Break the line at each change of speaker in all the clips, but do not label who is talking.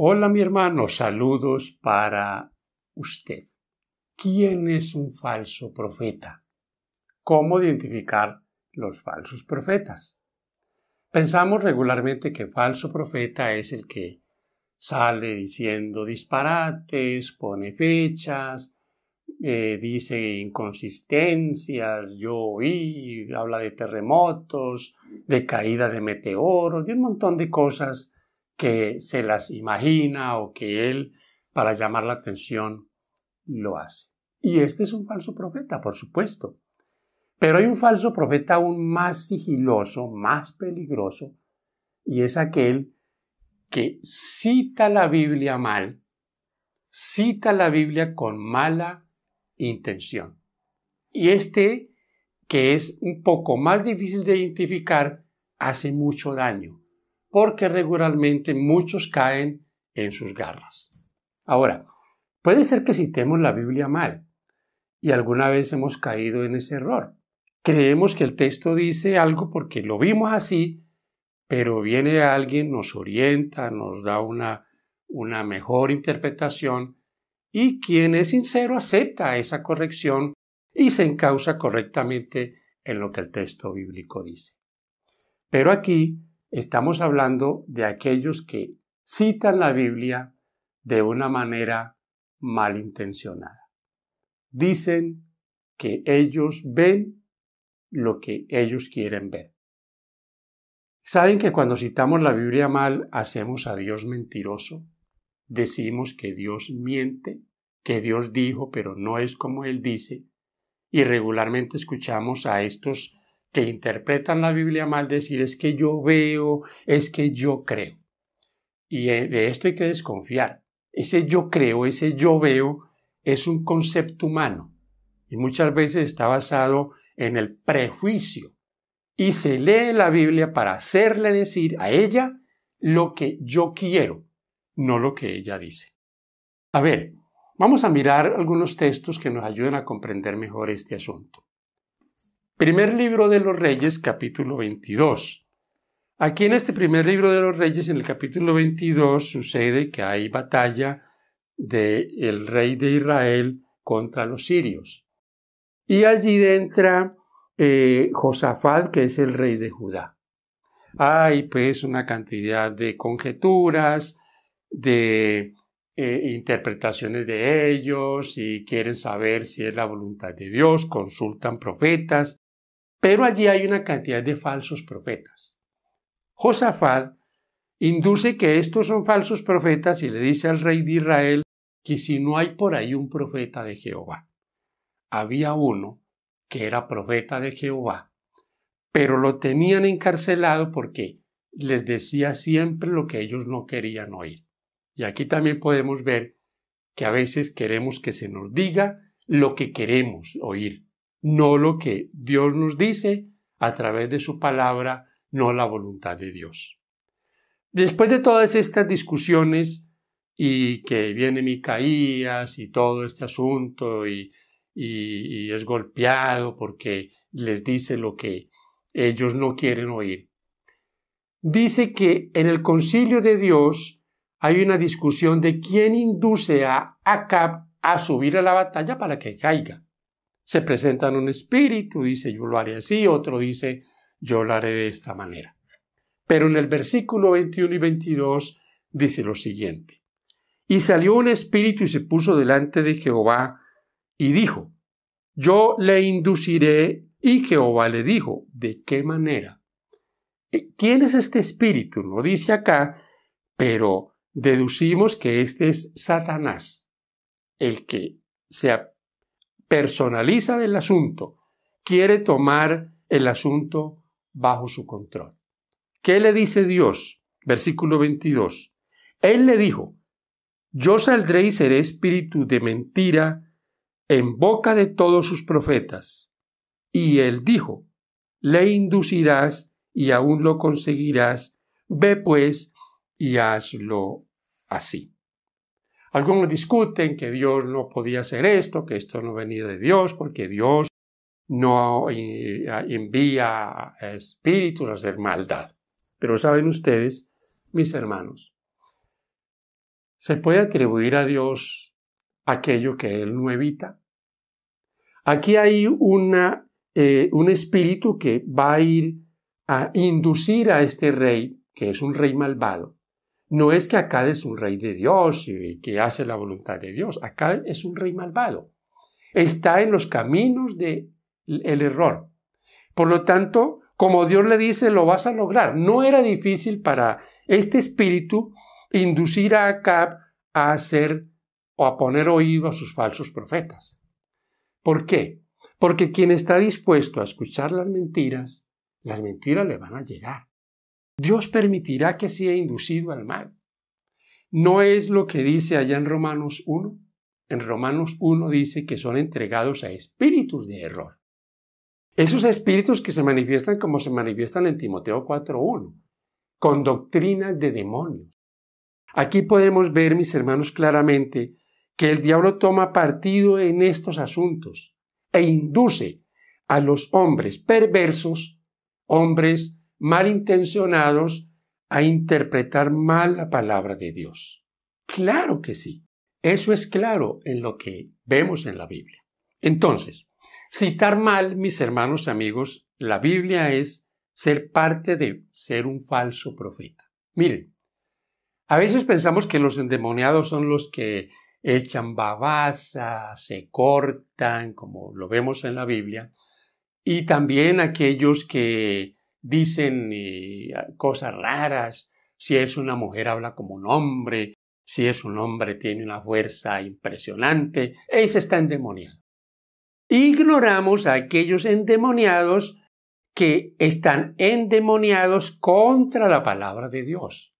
Hola mi hermano, saludos para usted. ¿Quién es un falso profeta? ¿Cómo identificar los falsos profetas? Pensamos regularmente que falso profeta es el que sale diciendo disparates, pone fechas, eh, dice inconsistencias, yo oí, habla de terremotos, de caída de meteoros, de un montón de cosas que se las imagina o que él, para llamar la atención, lo hace. Y este es un falso profeta, por supuesto. Pero hay un falso profeta aún más sigiloso, más peligroso, y es aquel que cita la Biblia mal, cita la Biblia con mala intención. Y este, que es un poco más difícil de identificar, hace mucho daño porque regularmente muchos caen en sus garras. Ahora, puede ser que citemos la Biblia mal, y alguna vez hemos caído en ese error. Creemos que el texto dice algo porque lo vimos así, pero viene alguien, nos orienta, nos da una, una mejor interpretación, y quien es sincero acepta esa corrección y se encausa correctamente en lo que el texto bíblico dice. Pero aquí Estamos hablando de aquellos que citan la Biblia de una manera malintencionada. Dicen que ellos ven lo que ellos quieren ver. ¿Saben que cuando citamos la Biblia mal hacemos a Dios mentiroso? Decimos que Dios miente, que Dios dijo, pero no es como Él dice, y regularmente escuchamos a estos que interpretan la Biblia mal decir es que yo veo, es que yo creo. Y eh, de esto hay que desconfiar. Ese yo creo, ese yo veo, es un concepto humano y muchas veces está basado en el prejuicio. Y se lee la Biblia para hacerle decir a ella lo que yo quiero, no lo que ella dice. A ver, vamos a mirar algunos textos que nos ayuden a comprender mejor este asunto. Primer libro de los Reyes, capítulo 22. Aquí en este primer libro de los Reyes, en el capítulo 22, sucede que hay batalla del rey de Israel contra los sirios. Y allí entra eh, Josafat, que es el rey de Judá. Hay pues una cantidad de conjeturas, de eh, interpretaciones de ellos y quieren saber si es la voluntad de Dios, consultan profetas, pero allí hay una cantidad de falsos profetas. Josafat induce que estos son falsos profetas y le dice al rey de Israel que si no hay por ahí un profeta de Jehová. Había uno que era profeta de Jehová, pero lo tenían encarcelado porque les decía siempre lo que ellos no querían oír. Y aquí también podemos ver que a veces queremos que se nos diga lo que queremos oír, no lo que Dios nos dice a través de su palabra, no la voluntad de Dios. Después de todas estas discusiones y que viene Micaías y todo este asunto y, es golpeado porque les dice lo que ellos no quieren oír, dice que en el concilio de Dios hay una discusión de quién induce a Acab a subir a la batalla para que caiga se presentan un espíritu, dice yo lo haré así, otro dice yo lo haré de esta manera. Pero en el versículo 21 y 22 dice lo siguiente. Y salió un espíritu y se puso delante de Jehová y dijo, yo le induciré y Jehová le dijo, ¿de qué manera? ¿Quién eh, es este espíritu? Lo dice acá, pero deducimos que este es Satanás, el que se, personaliza del asunto, quiere tomar el asunto bajo su control. ¿Qué le dice Dios? Versículo 22. Él le dijo, yo saldré y seré espíritu de mentira en boca de todos sus profetas. Y él dijo, le inducirás y aún lo conseguirás, ve pues y hazlo así. Algunos discuten que Dios no podía hacer esto, que esto no venía de Dios, porque Dios no eh, envía espíritus a hacer maldad. Pero saben ustedes, mis hermanos, ¿se puede atribuir a Dios aquello que Él no evita? Aquí hay una, eh, un espíritu que va a ir a inducir a este rey, que es un rey malvado, no es que acá es un rey de Dios y que hace la voluntad de Dios. Acá es un rey malvado. Está en los caminos del error. Por lo tanto, como Dios le dice, lo vas a lograr. No era difícil para este espíritu inducir a Acab a hacer o a poner oído a sus falsos profetas. ¿Por qué? Porque quien está dispuesto a escuchar las mentiras, las mentiras le van a llegar. Dios permitirá que sea inducido al mal. No es lo que dice allá en Romanos 1. En Romanos 1 dice que son entregados a espíritus de error. Esos espíritus que se manifiestan como se manifiestan en Timoteo 4.1, con doctrinas de demonios. Aquí podemos ver, mis hermanos, claramente que el diablo toma partido en estos asuntos e induce a los hombres perversos, hombres malintencionados a interpretar mal la palabra de Dios. Claro que sí. Eso es claro en lo que vemos en la Biblia. Entonces, citar mal, mis hermanos amigos, la Biblia es ser parte de ser un falso profeta. Miren, a veces pensamos que los endemoniados son los que echan babasa, se cortan, como lo vemos en la Biblia, y también aquellos que dicen ah, cosas raras, si es una mujer habla como un hombre, si es un hombre tiene una fuerza impresionante, ese está endemoniado. Ignoramos a aquellos endemoniados que están endemoniados contra la palabra de Dios.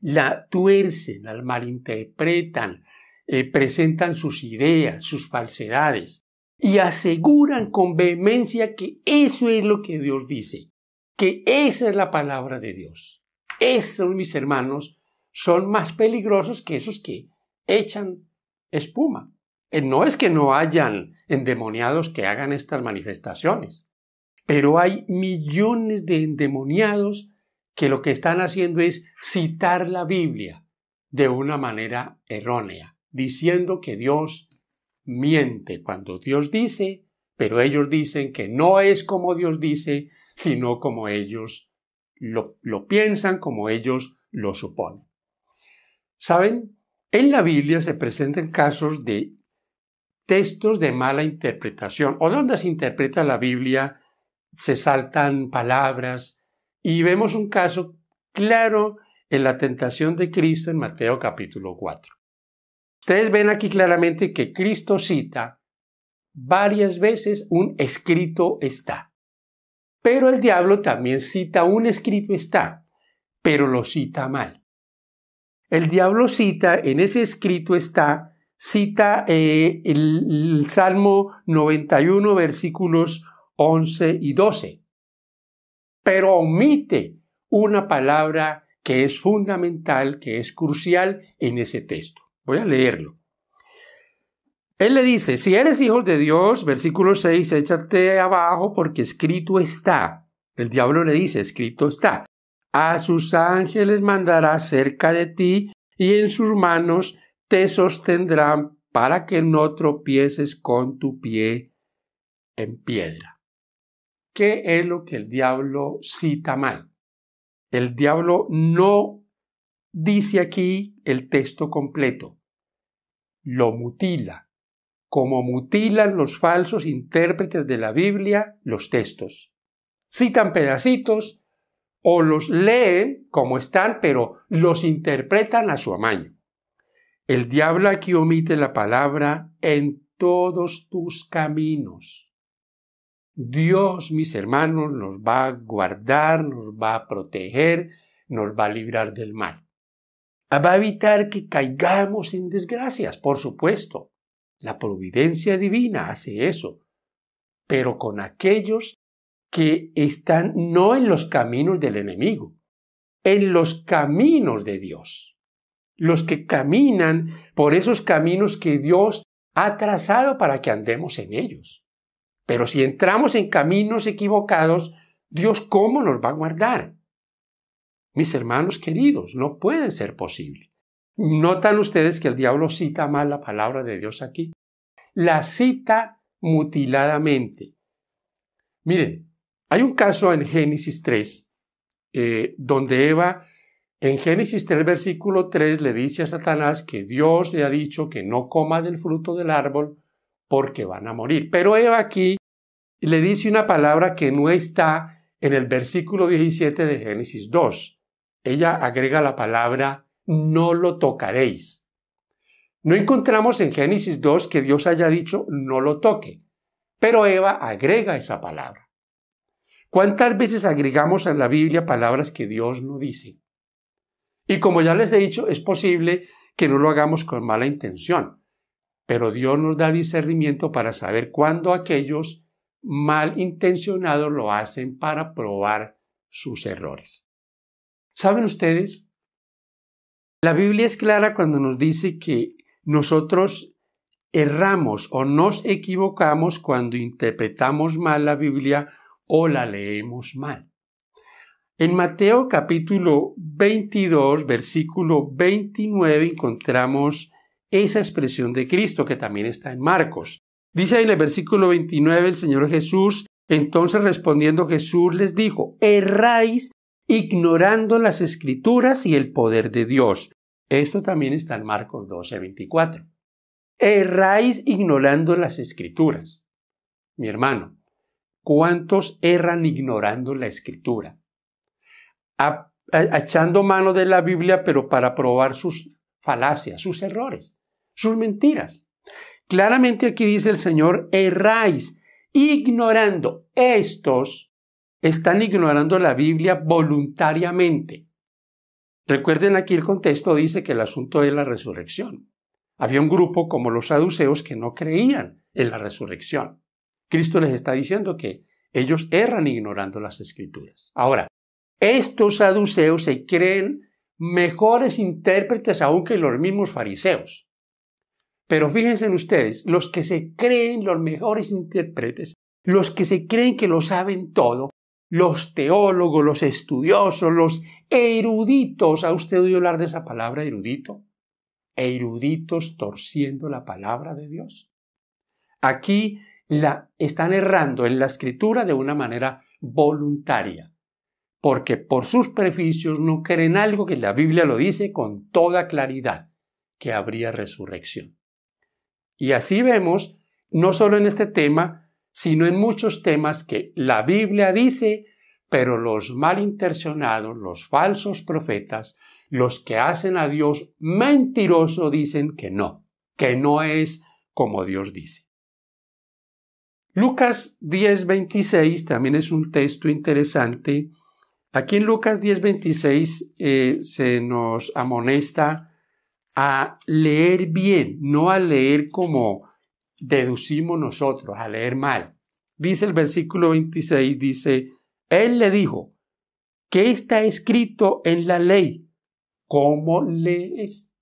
La tuercen, la malinterpretan, eh, presentan sus ideas, sus falsedades, y aseguran con vehemencia que eso es lo que Dios dice que esa es la palabra de Dios. Esos, mis hermanos, son más peligrosos que esos que echan espuma. Eh, no es que no hayan endemoniados que hagan estas manifestaciones, pero hay millones de endemoniados que lo que están haciendo es citar la Biblia de una manera errónea, diciendo que Dios miente cuando Dios dice, pero ellos dicen que no es como Dios dice sino como ellos lo, piensan, como ellos lo suponen. ¿Saben? En la Biblia se presentan casos de textos de mala interpretación o donde se interpreta la Biblia, se saltan palabras y vemos un caso claro en la tentación de Cristo en Mateo capítulo 4. Ustedes ven aquí claramente que Cristo cita varias veces un escrito está. Pero el diablo también cita un escrito está, pero lo cita mal. El diablo cita, en ese escrito está, cita eh, el Salmo 91, versículos 11 y 12, pero omite una palabra que es fundamental, que es crucial en ese texto. Voy a leerlo. Él le dice, si eres hijo de Dios, versículo 6, échate abajo porque escrito está. El diablo le dice, escrito está. A sus ángeles mandará cerca de ti y en sus manos te sostendrán para que no tropieces con tu pie en piedra. ¿Qué es lo que el diablo cita mal? El diablo no dice aquí el texto completo, lo mutila, como mutilan los falsos intérpretes de la Biblia los textos. Citan pedacitos o los leen como están, pero los interpretan a su amaño. El diablo aquí omite la palabra en todos tus caminos. Dios, mis hermanos, nos va a guardar, nos va a proteger, nos va a librar del mal. Va a evitar que caigamos en desgracias, por supuesto la providencia divina hace eso, pero con aquellos que están no en los caminos del enemigo, en los caminos de Dios. Los que caminan por esos caminos que Dios ha trazado para que andemos en ellos. Pero si entramos en caminos equivocados, Dios cómo nos va a guardar. Mis hermanos queridos, no puede ser posible. Notan ustedes que el diablo cita mal la palabra de Dios aquí. La cita mutiladamente. Miren, hay un caso en Génesis 3, eh, donde Eva, en Génesis 3, versículo 3, le dice a Satanás que Dios le ha dicho que no coma del fruto del árbol porque van a morir. Pero Eva aquí le dice una palabra que no está en el versículo 17 de Génesis 2. Ella agrega la palabra no lo tocaréis. No encontramos en Génesis 2 que Dios haya dicho no lo toque, pero Eva agrega esa palabra. ¿Cuántas veces agregamos a la Biblia palabras que Dios no dice? Y como ya les he dicho, es posible que no lo hagamos con mala intención, pero Dios nos da discernimiento para saber cuándo aquellos malintencionados lo hacen para probar sus errores. ¿Saben ustedes? La Biblia es clara cuando nos dice que nosotros erramos o nos equivocamos cuando interpretamos mal la Biblia o la leemos mal. En Mateo capítulo 22, versículo 29, encontramos esa expresión de Cristo que también está en Marcos. Dice en el versículo 29 el Señor Jesús, entonces respondiendo Jesús les dijo, erráis ignorando las escrituras y el poder de Dios. Esto también está en Marcos 12, 24. Erráis ignorando las escrituras. Mi hermano, ¿cuántos erran ignorando la escritura? echando mano de la Biblia, pero para probar sus falacias, sus errores, sus mentiras. Claramente aquí dice el Señor, erráis ignorando estos están ignorando la Biblia voluntariamente. Recuerden aquí el contexto dice que el asunto es la resurrección. Había un grupo como los saduceos que no creían en la resurrección. Cristo les está diciendo que ellos erran ignorando las escrituras. Ahora, estos saduceos se creen mejores intérpretes aún que los mismos fariseos. Pero fíjense ustedes, los que se creen los mejores intérpretes, los que se creen que lo saben todo, los teólogos, los estudiosos, los eruditos, ¿Ha usted oído hablar de esa palabra erudito, eruditos torciendo la palabra de Dios. Aquí la, están errando en la escritura de una manera voluntaria, porque por sus preficios no creen algo que la Biblia lo dice con toda claridad, que habría resurrección. Y así vemos, no solo en este tema, sino en muchos temas que la Biblia dice, pero los malintencionados, los falsos profetas, los que hacen a Dios mentiroso dicen que no, que no es como Dios dice. Lucas 10:26 también es un texto interesante. Aquí en Lucas 10:26 eh, se nos amonesta a leer bien, no a leer como deducimos nosotros a leer mal. Dice el versículo 26, dice, Él le dijo, ¿qué está escrito en la ley? ¿Cómo lees?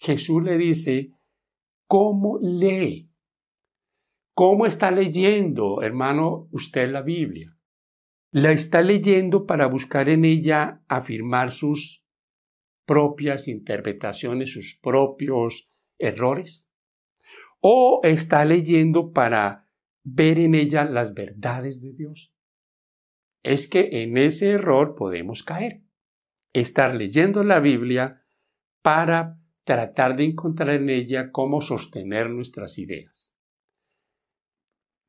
Jesús le dice, ¿cómo lee? ¿Cómo está leyendo, hermano, usted la Biblia? La está leyendo para buscar en ella afirmar sus propias interpretaciones, sus propios errores o está leyendo para ver en ella las verdades de Dios. Es que en ese error podemos caer. Estar leyendo la Biblia para tratar de encontrar en ella cómo sostener nuestras ideas.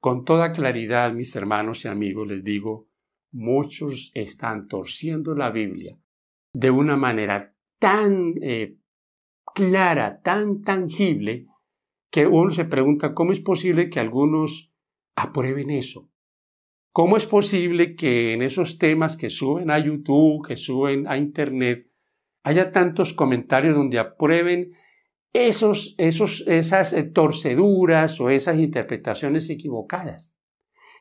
Con toda claridad, mis hermanos y amigos, les digo, muchos están torciendo la Biblia de una manera tan eh, clara, tan tangible, que uno se pregunta cómo es posible que algunos aprueben eso. ¿Cómo es posible que en esos temas que suben a YouTube, que suben a Internet, haya tantos comentarios donde aprueben esos, esos, esas eh, torceduras o esas interpretaciones equivocadas?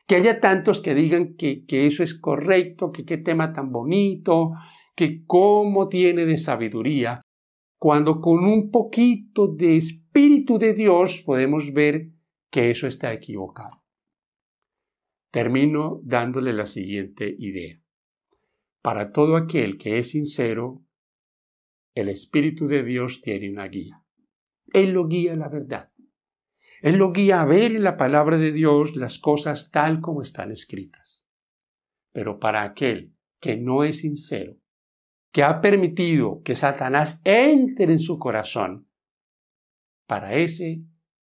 Que haya tantos que digan que, que eso es correcto, que qué tema tan bonito, que cómo tiene de sabiduría, cuando con un poquito de Espíritu de Dios podemos ver que eso está equivocado. Termino dándole la siguiente idea. Para todo aquel que es sincero, el Espíritu de Dios tiene una guía. Él lo guía a la verdad. Él lo guía a ver en la palabra de Dios las cosas tal como están escritas. Pero para aquel que no es sincero, que ha permitido que Satanás entre en su corazón, para ese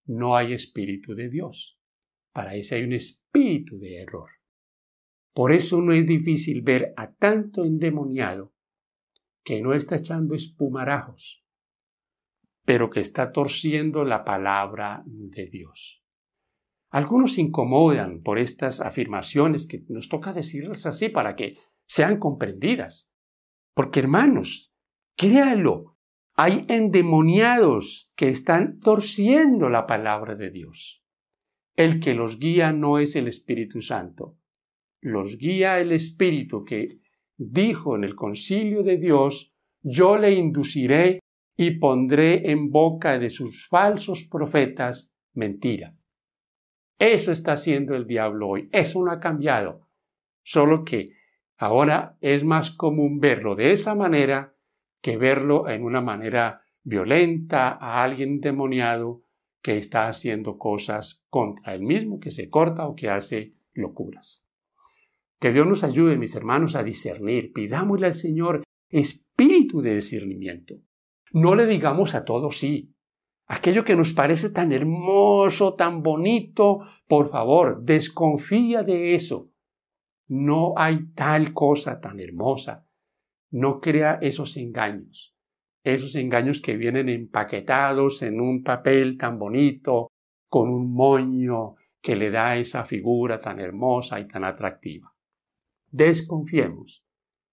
no hay espíritu de Dios. Para ese hay un espíritu de error. Por eso no es difícil ver a tanto endemoniado que no está echando espumarajos, pero que está torciendo la palabra de Dios. Algunos se incomodan por estas afirmaciones que nos toca decirlas así para que sean comprendidas. Porque hermanos, créalo, hay endemoniados que están torciendo la palabra de Dios. El que los guía no es el Espíritu Santo. Los guía el Espíritu que dijo en el concilio de Dios, yo le induciré y pondré en boca de sus falsos profetas mentira. Eso está haciendo el diablo hoy. Eso no ha cambiado. Solo que ahora es más común verlo de esa manera que verlo en una manera violenta a alguien demoniado que está haciendo cosas contra él mismo, que se corta o que hace locuras. Que Dios nos ayude, mis hermanos, a discernir. Pidámosle al Señor espíritu de discernimiento. No le digamos a todo sí. Aquello que nos parece tan hermoso, tan bonito, por favor, desconfía de eso. No hay tal cosa tan hermosa no crea esos engaños, esos engaños que vienen empaquetados en un papel tan bonito, con un moño que le da esa figura tan hermosa y tan atractiva. Desconfiemos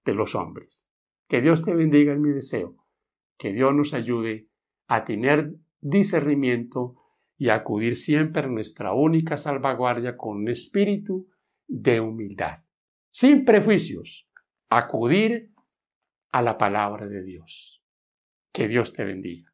de los hombres. Que Dios te bendiga en mi deseo, que Dios nos ayude a tener discernimiento y acudir siempre a nuestra única salvaguardia con un espíritu de humildad, sin prejuicios, acudir a la palabra de Dios. Que Dios te bendiga.